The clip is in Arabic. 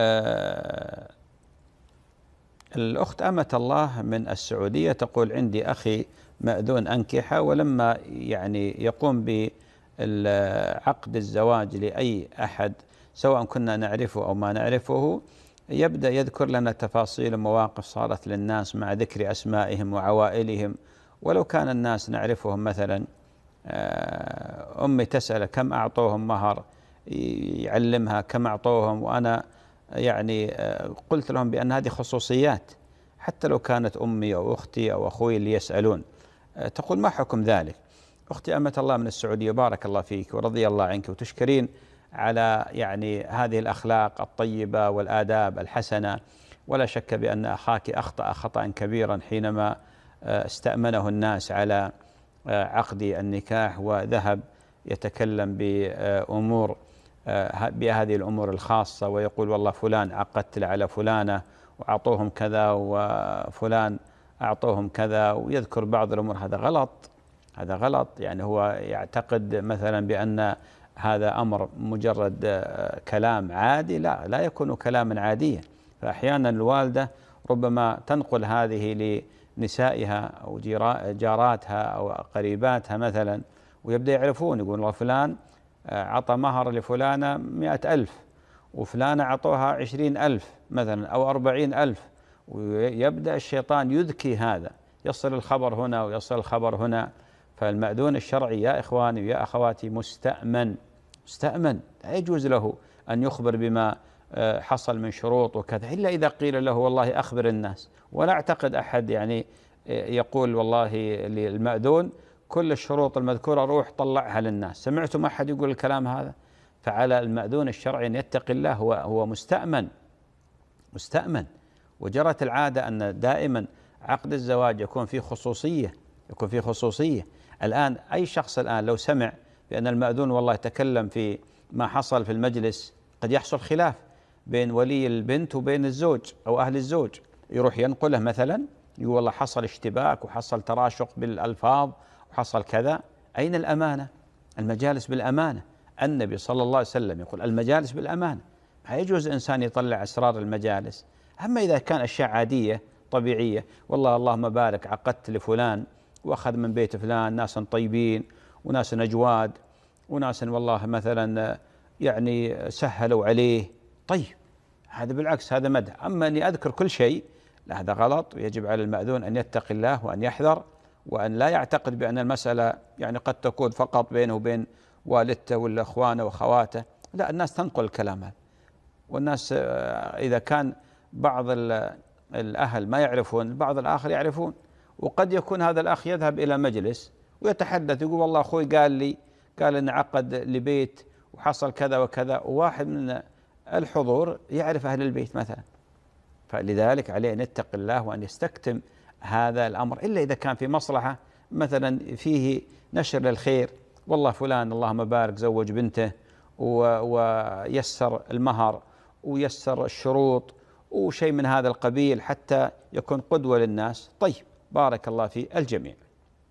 آه الأخت أمة الله من السعودية تقول عندي أخي مأذون أنكحة ولما يعني يقوم بعقد الزواج لأي أحد سواء كنا نعرفه أو ما نعرفه يبدأ يذكر لنا تفاصيل ومواقف صارت للناس مع ذكر أسمائهم وعوائلهم ولو كان الناس نعرفهم مثلا آه، أمي تسأل كم أعطوهم مهر يعلمها كم أعطوهم وأنا يعني آه، قلت لهم بأن هذه خصوصيات حتى لو كانت أمي أو أختي أو أخوي اللي يسألون آه، تقول ما حكم ذلك أختي أمة الله من السعودية بارك الله فيك ورضي الله عنك وتشكرين على يعني هذه الأخلاق الطيبة والآداب الحسنة ولا شك بأن أخاك أخطأ خطأ كبيرا حينما آه، استأمنه الناس على عقد النكاح وذهب يتكلم بأمور آه، بهذه الأمور الخاصة ويقول والله فلان عقدت على فلانة وأعطوهم كذا وفلان أعطوهم كذا ويذكر بعض الأمور هذا غلط هذا غلط يعني هو يعتقد مثلا بأن هذا أمر مجرد آه، كلام عادي لا لا يكون كلاما عاديا فأحيانا الوالدة ربما تنقل هذه لنسائها أو جاراتها أو قريباتها مثلا ويبدأ يعرفون يقول والله فلان آه، عطى مهر لفلانة مئة ألف وفلانة عطوها عشرين ألف مثلا أو أربعين ألف ويبدأ الشيطان يذكي هذا يصل الخبر هنا ويصل الخبر هنا فالمأذون الشرعي يا إخواني ويا أخواتي مستأمن مستأمن لا يجوز له أن يخبر بما آه، حصل من شروط وكذا إلا إذا قيل له والله أخبر الناس ولا أعتقد أحد يعني آه، يقول والله للمأذون كل الشروط المذكورة روح طلعها للناس سمعتم أحد يقول الكلام هذا فعلى المأذون الشرعي أن يتقي الله هو, هو مستأمن مستأمن وجرت العادة أن دائما عقد الزواج يكون فيه خصوصية يكون فيه خصوصية الآن أي شخص الآن لو سمع بأن المأذون والله يتكلم في ما حصل في المجلس قد يحصل خلاف بين ولي البنت وبين الزوج أو أهل الزوج يروح ينقله مثلا يقول والله حصل اشتباك وحصل تراشق بالألفاظ وحصل كذا أين الأمانة المجالس بالأمانة النبي صلى الله عليه وسلم يقول المجالس بالأمانة ما يجوز إنسان يطلع أسرار المجالس أما إذا كان أشياء عادية طبيعية والله اللهم بارك عقدت لفلان وأخذ من بيت فلان ناس طيبين وناس أجواد وناس والله مثلا يعني سهلوا عليه طيب هذا بالعكس هذا مدح أما أني أذكر كل شيء لا هذا غلط ويجب على المأذون أن يتقي الله وأن يحذر وأن لا يعتقد بأن المسألة يعني قد تكون فقط بينه وبين والدته ولا إخوانه واخواته لا الناس تنقل هذا والناس آه، إذا كان بعض الأهل ما يعرفون بعض الآخر يعرفون وقد يكون هذا الأخ يذهب إلى مجلس ويتحدث يقول والله أخوي قال لي قال إن عقد لبيت وحصل كذا وكذا وواحد من الحضور يعرف أهل البيت مثلا فلذلك عليه أن يتقي الله وأن يستكتم هذا الأمر إلا إذا كان في مصلحة مثلا فيه نشر للخير والله فلان اللهم بارك زوج بنته ويسر المهر ويسر الشروط وشيء من هذا القبيل حتى يكون قدوة للناس طيب بارك الله في الجميع